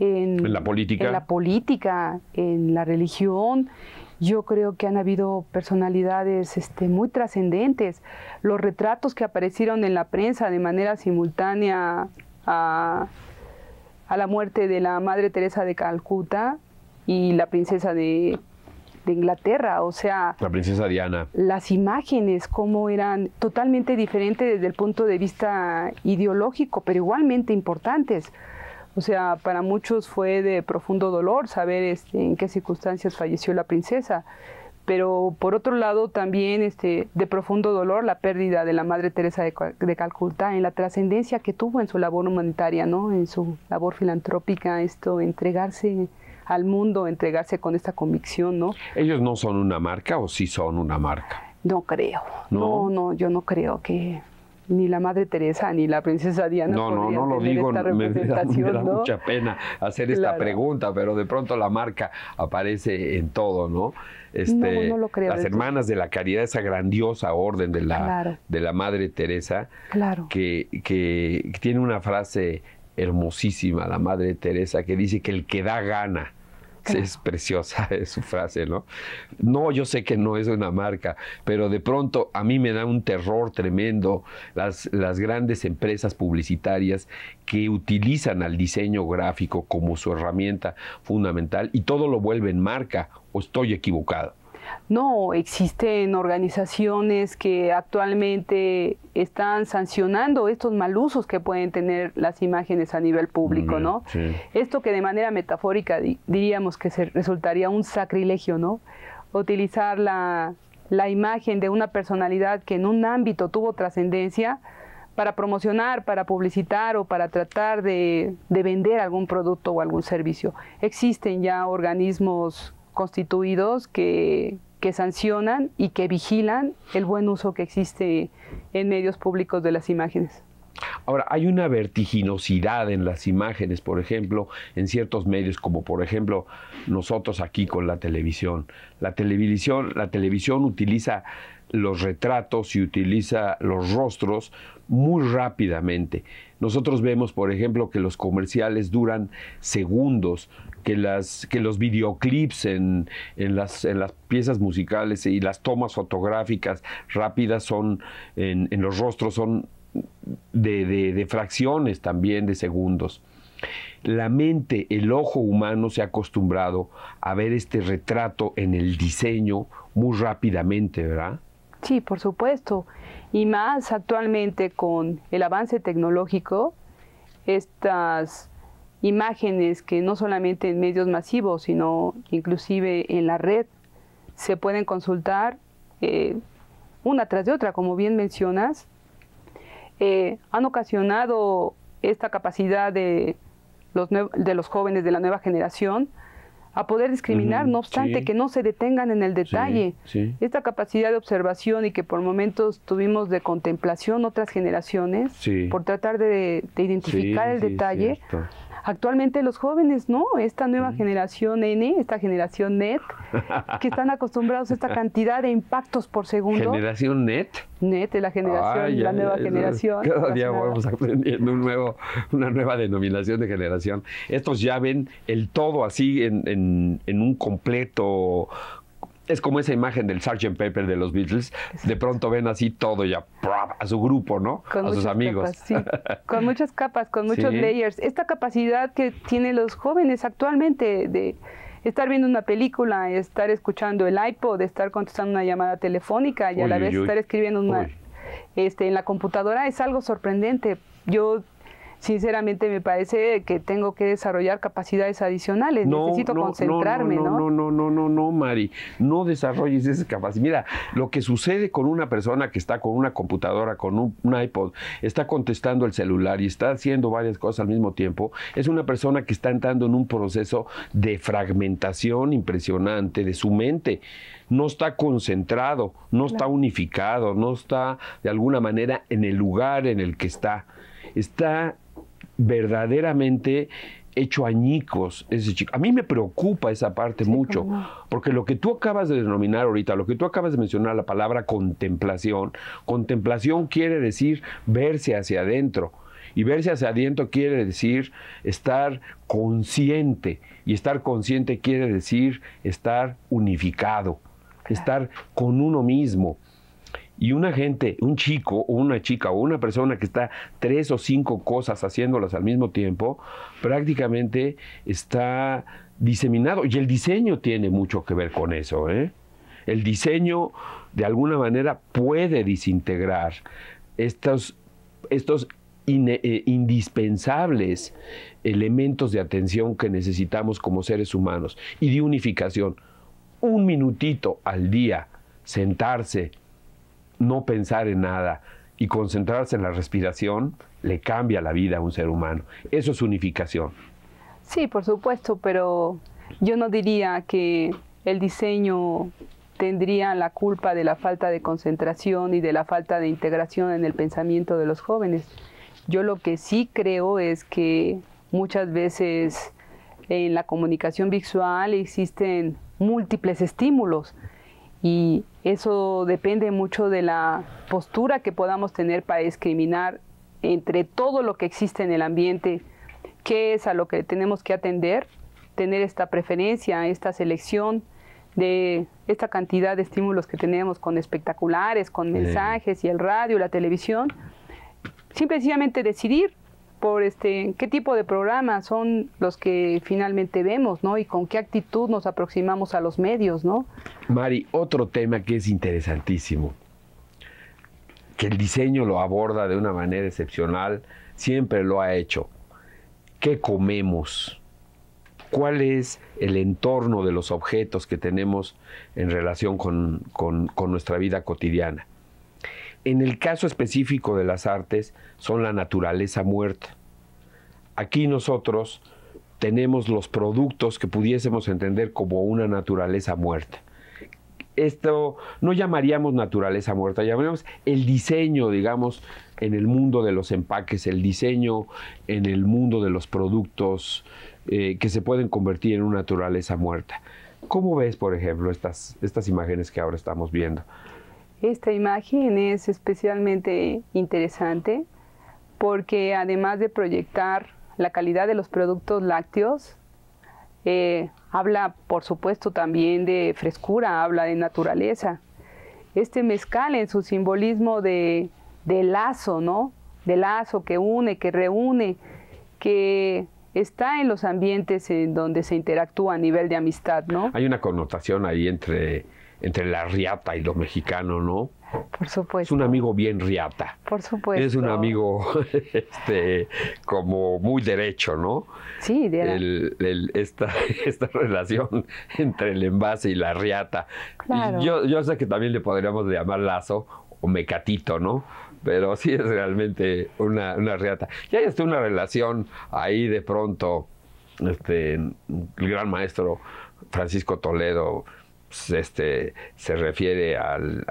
en, la política, en la política, en la religión. Yo creo que han habido personalidades este, muy trascendentes. Los retratos que aparecieron en la prensa de manera simultánea a a la muerte de la Madre Teresa de Calcuta y la princesa de, Inglaterra, o sea... La princesa Diana. Las imágenes, como eran totalmente diferentes desde el punto de vista ideológico, pero igualmente importantes. O sea, para muchos fue de profundo dolor saber este, en qué circunstancias falleció la princesa pero por otro lado también este, de profundo dolor la pérdida de la Madre Teresa de, de Calcuta en la trascendencia que tuvo en su labor humanitaria, ¿no? en su labor filantrópica, esto, entregarse al mundo, entregarse con esta convicción. ¿no? ¿Ellos no son una marca o sí son una marca? No creo, no, no yo no creo que ni la Madre Teresa ni la Princesa Diana. No, no, no lo digo, me da, mucha pena hacer esta pregunta, pero de pronto la marca aparece en todo, ¿no? Este, no, lo creo. Las hermanas de la caridad, esa grandiosa orden de la, de la Madre Teresa, claro. que, que tiene una frase hermosísima, la Madre Teresa, que dice que el que da gana es preciosa su frase, ¿no? No, yo sé que no es una marca, pero de pronto a mí me da un terror tremendo las, las grandes empresas publicitarias que utilizan al diseño gráfico como su herramienta fundamental y todo lo vuelven marca o estoy equivocado. No, existen organizaciones que actualmente están sancionando estos malusos que pueden tener las imágenes a nivel público, ¿no? Esto que de manera metafórica diríamos que resultaría un sacrilegio, ¿no? Utilizar la, imagen de una personalidad que en un ámbito tuvo trascendencia para promocionar, para publicitar o para tratar de vender algún producto o algún servicio. Existen ya organismos constituidos que, que sancionan y que vigilan el buen uso que existe en medios públicos de las imágenes. Ahora, hay una vertiginosidad en las imágenes, por ejemplo, en ciertos medios, como por ejemplo nosotros aquí con la televisión. La televisión, la televisión utiliza los retratos y utiliza los rostros muy rápidamente. Nosotros vemos, por ejemplo, que los comerciales duran segundos, que, las, que los videoclips en, las, piezas musicales y las tomas fotográficas rápidas son en, los rostros son de, de fracciones también de segundos. La mente, el ojo humano se ha acostumbrado a ver este retrato en el diseño muy rápidamente, ¿verdad? Sí, por supuesto. Y más actualmente con el avance tecnológico, estas imágenes que no solamente en medios masivos, sino inclusive en la red, se pueden consultar eh, una tras de otra, como bien mencionas, eh, han ocasionado esta capacidad de los, de los jóvenes de la nueva generación a poder discriminar, no obstante que no se detengan en el detalle. Esta capacidad de observación y que por momentos tuvimos de contemplación otras generaciones, por tratar de, identificar el detalle, actualmente los jóvenes, ¿no? Esta nueva generación N, esta generación NET, que están acostumbrados a esta cantidad de impactos por segundo. ¿Generación NET? NET la generación, la nueva generación. Cada día vamos aprendiendo nuevo, una nueva denominación de generación. Estos ya ven el todo así en, en un completo es como esa imagen del Sgt. Pepper de los Beatles. De pronto ven así todo ya a su grupo, ¿no? Con a sus amigos. con muchas capas, con muchos layers. Esta capacidad que tienen los jóvenes actualmente de estar viendo una película, estar escuchando el iPod, estar contestando una llamada telefónica y a la vez estar escribiendo este, en la computadora es algo sorprendente. Yo sinceramente me parece que tengo que desarrollar capacidades adicionales, no, necesito concentrarme, no, no, no, no, no, no, no, Mari, no desarrolles esa capacidad. Mira, lo que sucede con una persona que está con una computadora, con un, un iPod, está contestando el celular y está haciendo varias cosas al mismo tiempo, es una persona que está entrando en un proceso de fragmentación impresionante de su mente no está concentrado, no está unificado, no está de alguna manera en el lugar en el que está. Está verdaderamente hecho añicos ese chico. A mí me preocupa esa parte mucho, porque lo que tú acabas de denominar ahorita, lo que tú acabas de mencionar, la palabra contemplación, contemplación quiere decir verse hacia adentro. Y verse hacia adentro quiere decir estar consciente. Y estar consciente quiere decir estar unificado, estar con uno mismo y una gente, un chico o una chica o una persona que está tres o cinco cosas haciéndolas al mismo tiempo, prácticamente está diseminado. Y el diseño tiene mucho que ver con eso. ¿eh? El diseño, de alguna manera, puede desintegrar estos, estos eh, indispensables elementos de atención que necesitamos como seres humanos y de unificación. Un minutito al día, sentarse, no pensar en nada y concentrarse en la respiración le cambia la vida a un ser humano. Eso es unificación. Sí, por supuesto, pero yo no diría que el diseño tendría la culpa de la falta de concentración y de la falta de integración en el pensamiento de los jóvenes. Yo lo que sí creo es que muchas veces en la comunicación visual existen múltiples estímulos y eso depende mucho de la postura que podamos tener para discriminar entre todo lo que existe en el ambiente, qué es a lo que tenemos que atender, tener esta preferencia, esta selección de esta cantidad de estímulos que tenemos con espectaculares, con mensajes y el radio, la televisión, simplemente decidir por este, qué tipo de programas son los que finalmente vemos, ¿no? Y con qué actitud nos aproximamos a los medios, ¿no? Mari, otro tema que es interesantísimo, que el diseño lo aborda de una manera excepcional, siempre lo ha hecho. ¿Qué comemos? ¿Cuál es el entorno de los objetos que tenemos en relación con nuestra vida cotidiana? En el caso específico de las artes, son la naturaleza muerta. Aquí nosotros tenemos los productos que pudiésemos entender como una naturaleza muerta. Esto no llamaríamos naturaleza muerta, llamaríamos el diseño, digamos, en el mundo de los empaques, el diseño en el mundo de los productos eh, que se pueden convertir en una naturaleza muerta. ¿Cómo ves, por ejemplo, estas imágenes que ahora estamos viendo? Esta imagen es especialmente interesante porque además de proyectar la calidad de los productos lácteos, eh, habla por supuesto también de frescura, habla de naturaleza. Este mezcal en su simbolismo de, de lazo, ¿no? De lazo que une, que reúne, que está en los ambientes en donde se interactúa a nivel de amistad, ¿no? Hay una connotación ahí entre entre la riata y lo mexicano, ¿no? Por supuesto. Es un amigo bien riata. Por supuesto. Es un amigo este, como muy derecho, ¿no? Sí, de esta, esta relación entre el envase y la riata. Claro. Yo, sé que también le podríamos llamar lazo o mecatito, ¿no? Pero sí es realmente una, riata. Ya está una relación ahí de pronto, este, el gran maestro Francisco Toledo pues, este, se refiere al,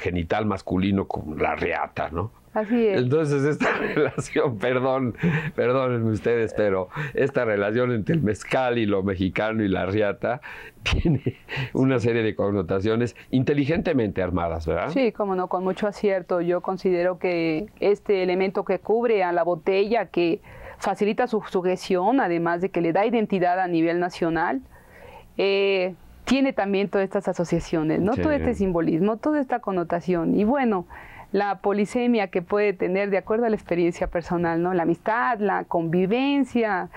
genital masculino como la riata, ¿no? Así es. Entonces esta relación, perdón, perdónenme ustedes, pero esta relación entre el mezcal y lo mexicano y la riata tiene una serie de connotaciones inteligentemente armadas, ¿verdad? Sí, como no, con mucho acierto. Yo considero que este elemento que cubre a la botella, que facilita su sujeción, además de que le da identidad a nivel nacional, eh, tiene también todas estas asociaciones, ¿no? Todo este simbolismo, toda esta connotación. Y bueno, la polisemia que puede tener de acuerdo a la experiencia personal, ¿no? La amistad, la convivencia.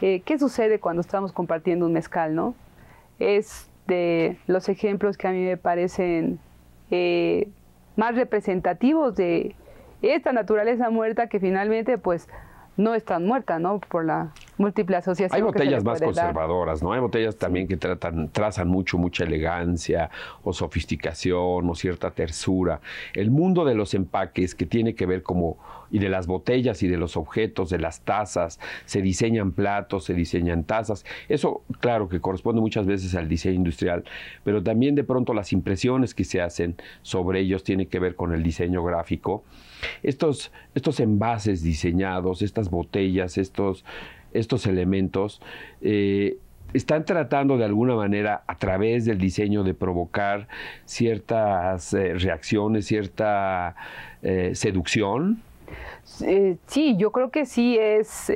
Eh, ¿Qué sucede cuando estamos compartiendo un mezcal, no? Es de los ejemplos que a mí me parecen eh, más representativos de esta naturaleza muerta que finalmente, pues, no es tan muerta, ¿no? Por la múltiple asociación. Hay botellas más conservadoras, ¿no? Hay botellas también que tratan, trazan mucho, mucha elegancia o sofisticación o cierta tersura. El mundo de los empaques que tiene que ver como, y de las botellas y de los objetos, de las tazas, se diseñan platos, se diseñan tazas. Eso, claro, que corresponde muchas veces al diseño industrial, pero también de pronto las impresiones que se hacen sobre ellos tienen que ver con el diseño gráfico. Estos, estos envases diseñados, estas botellas, estos estos elementos, eh, están tratando de alguna manera a través del diseño de provocar ciertas eh, reacciones, cierta eh, seducción? sí, yo creo que sí es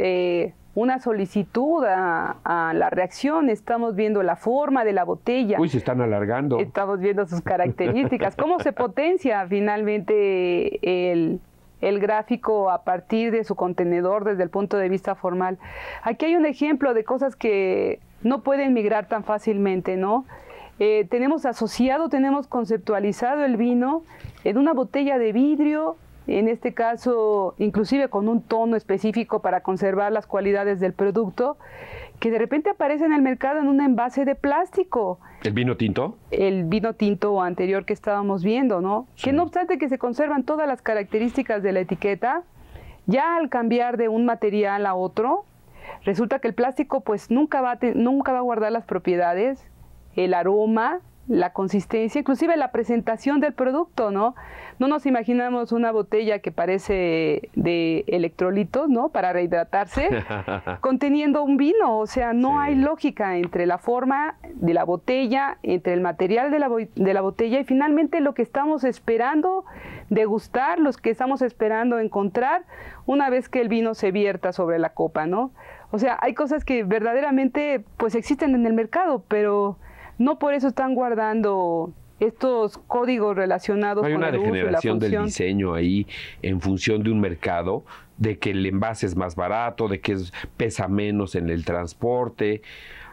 una solicitud a, a, la reacción. Estamos viendo la forma de la botella. Uy, se están alargando. Estamos viendo sus características. ¿Cómo se potencia finalmente el, el gráfico a partir de su contenedor desde el punto de vista formal. Aquí hay un ejemplo de cosas que no pueden migrar tan fácilmente, ¿no? Eh, tenemos asociado, tenemos conceptualizado el vino en una botella de vidrio, en este caso inclusive con un tono específico para conservar las cualidades del producto, que de repente aparece en el mercado en un envase de plástico. ¿El vino tinto? El vino tinto anterior que estábamos viendo, ¿no? Que no obstante que se conservan todas las características de la etiqueta, ya al cambiar de un material a otro, resulta que el plástico pues nunca va a, nunca va a guardar las propiedades, el aroma, la consistencia, inclusive la presentación del producto, ¿no? No nos imaginamos una botella que parece de electrolitos, ¿no? Para rehidratarse, conteniendo un vino, o sea, no hay lógica entre la forma de la botella, entre el material de la, de la botella y finalmente lo que estamos esperando degustar, los que estamos esperando encontrar una vez que el vino se vierta sobre la copa, ¿no? O sea, hay cosas que verdaderamente pues existen en el mercado, pero no por eso están guardando estos códigos relacionados con una el degeneración del diseño ahí en función de un mercado de que el envase es más barato de que pesa menos en el transporte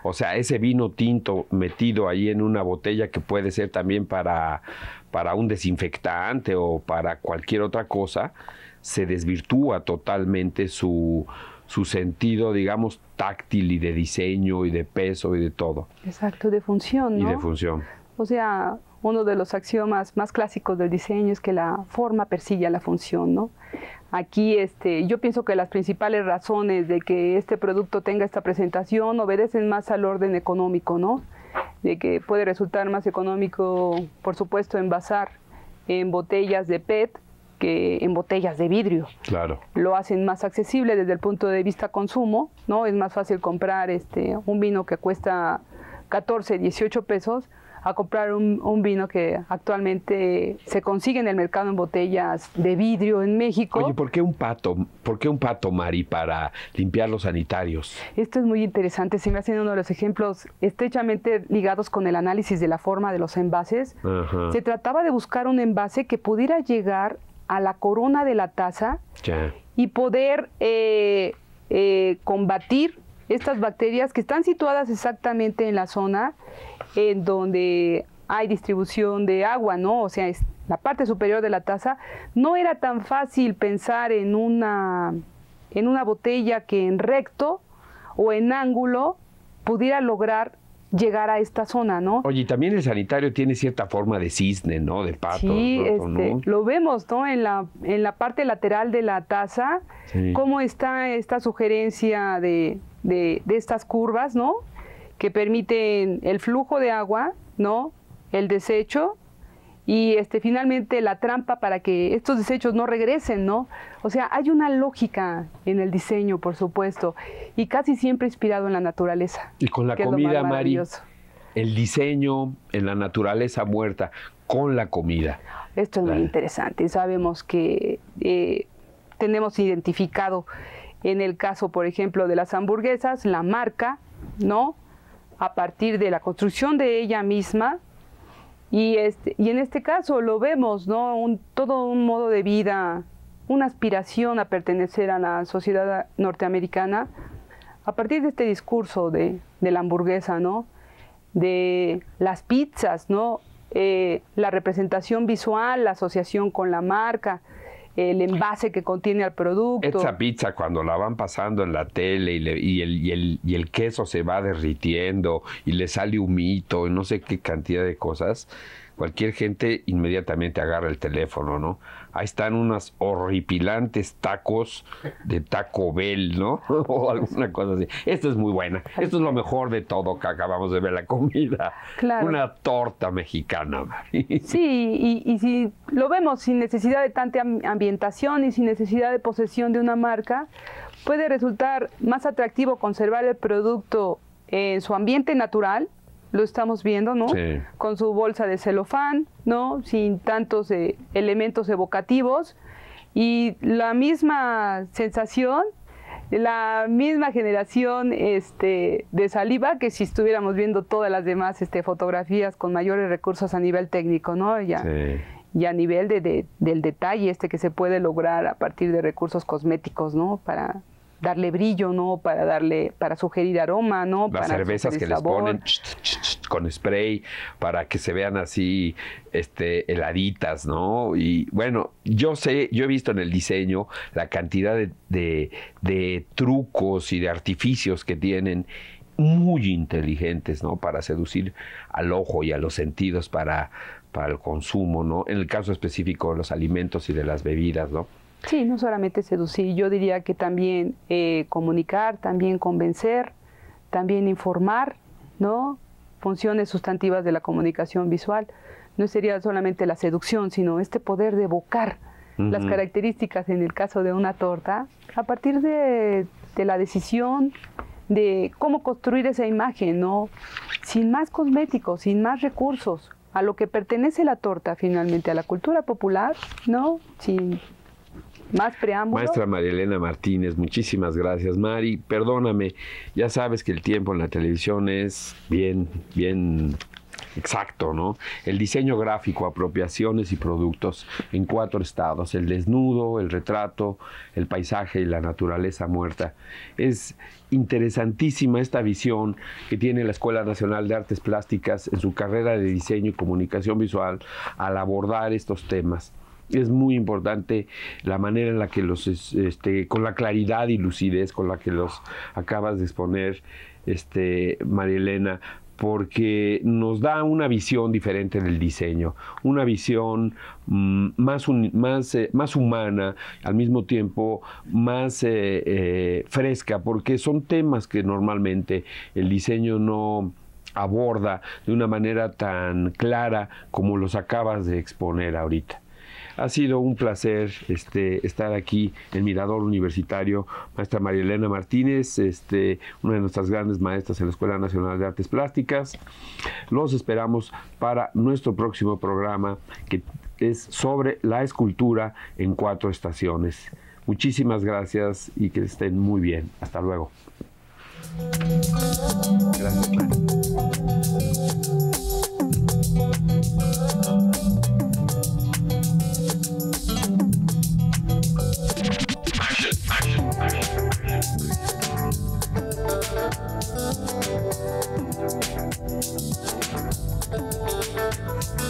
o sea ese vino tinto metido ahí en una botella que puede ser también para para un desinfectante o para cualquier otra cosa se desvirtúa totalmente su su sentido, digamos, táctil y de diseño y de peso y de todo. Exacto, de función. ¿no? Y de función. O sea, uno de los axiomas más clásicos del diseño es que la forma persigue a la función, ¿no? Aquí este, yo pienso que las principales razones de que este producto tenga esta presentación obedecen más al orden económico, ¿no? De que puede resultar más económico, por supuesto, envasar en botellas de PET en botellas de vidrio. Claro. Lo hacen más accesible desde el punto de vista consumo, ¿no? Es más fácil comprar este, un vino que cuesta 14, 18 pesos a comprar un, vino que actualmente se consigue en el mercado en botellas de vidrio en México. Oye, ¿por qué un pato? ¿Por qué un pato, Mari, para limpiar los sanitarios? Esto es muy interesante. Se me hacen uno de los ejemplos estrechamente ligados con el análisis de la forma de los envases. Se trataba de buscar un envase que pudiera llegar a la corona de la taza y poder eh, eh, combatir estas bacterias que están situadas exactamente en la zona en donde hay distribución de agua, ¿no? O sea, es la parte superior de la taza. No era tan fácil pensar en una, en una botella que en recto o en ángulo pudiera lograr llegar a esta zona, ¿no? Oye, también el sanitario tiene cierta forma de cisne, ¿no? De pato. Sí, este, lo vemos, ¿no? En la, en la parte lateral de la taza, cómo está esta sugerencia de, de estas curvas, ¿no? Que permiten el flujo de agua, ¿no? El desecho y este, finalmente la trampa para que estos desechos no regresen, ¿no? O sea, hay una lógica en el diseño, por supuesto, y casi siempre inspirado en la naturaleza. Y con la comida, Mari, el diseño en la naturaleza muerta, con la comida. Esto es muy interesante. Sabemos que eh, tenemos identificado, en el caso, por ejemplo, de las hamburguesas, la marca, ¿no? A partir de la construcción de ella misma, y, este, y en este caso lo vemos, ¿no? todo un modo de vida, una aspiración a pertenecer a la sociedad norteamericana a partir de este discurso de, la hamburguesa, ¿no? De las pizzas, ¿no? Eh, la representación visual, la asociación con la marca, el envase que contiene al producto. Esa pizza cuando la van pasando en la tele y, el, el, queso se va derritiendo y le sale humito y no sé qué cantidad de cosas, cualquier gente inmediatamente agarra el teléfono, ¿no? ahí están unos horripilantes tacos de Taco Bell, ¿no? o alguna cosa así. Esta es muy buena. Esto es lo mejor de todo que acabamos de ver la comida. Una torta mexicana. sí, y, si lo vemos sin necesidad de tanta ambientación y sin necesidad de posesión de una marca, puede resultar más atractivo conservar el producto en su ambiente natural, lo estamos viendo, ¿no? Con su bolsa de celofán, ¿no? Sin tantos eh, elementos evocativos. Y la misma sensación, la misma generación este, de saliva que si estuviéramos viendo todas las demás este, fotografías con mayores recursos a nivel técnico, ¿no? Ya, Y a nivel de, de, del detalle este que se puede lograr a partir de recursos cosméticos, ¿no? Para darle brillo, ¿no? Para darle, para sugerir aroma, ¿no? Las para cervezas que les ponen con spray para que se vean así, este, heladitas, ¿no? Y bueno, yo sé, yo he visto en el diseño la cantidad de, de, de trucos y de artificios que tienen muy inteligentes, ¿no? Para seducir al ojo y a los sentidos para, para el consumo, ¿no? En el caso específico de los alimentos y de las bebidas, ¿no? Sí, no solamente seducir, yo diría que también eh, comunicar, también convencer, también informar, ¿no? Funciones sustantivas de la comunicación visual. No sería solamente la seducción, sino este poder de evocar las características, en el caso de una torta, a partir de, de la decisión de cómo construir esa imagen, ¿no? Sin más cosméticos, sin más recursos, a lo que pertenece la torta finalmente, a la cultura popular, ¿no? Sin más Maestra María Elena Martínez, muchísimas gracias. Mari, perdóname, ya sabes que el tiempo en la televisión es bien, bien Exacto, ¿no? El diseño gráfico, apropiaciones y productos en cuatro estados, el desnudo, el retrato, el paisaje y la naturaleza muerta. Es interesantísima esta visión que tiene la Escuela Nacional de Artes Plásticas en su carrera de diseño y comunicación visual al abordar estos temas es muy importante la manera en la que los, este, con la claridad y lucidez con la que los acabas de exponer, este, María Elena, porque nos da una visión diferente del diseño, una visión mm, más, más, eh, más, humana, al mismo tiempo más eh, eh, fresca, porque son temas que normalmente el diseño no aborda de una manera tan clara como los acabas de exponer ahorita. Ha sido un placer este, estar aquí en Mirador Universitario, maestra María Elena Martínez, este, una de nuestras grandes maestras en la Escuela Nacional de Artes Plásticas. Los esperamos para nuestro próximo programa que es sobre la escultura en cuatro estaciones. Muchísimas gracias y que estén muy bien. Hasta luego. Gracias,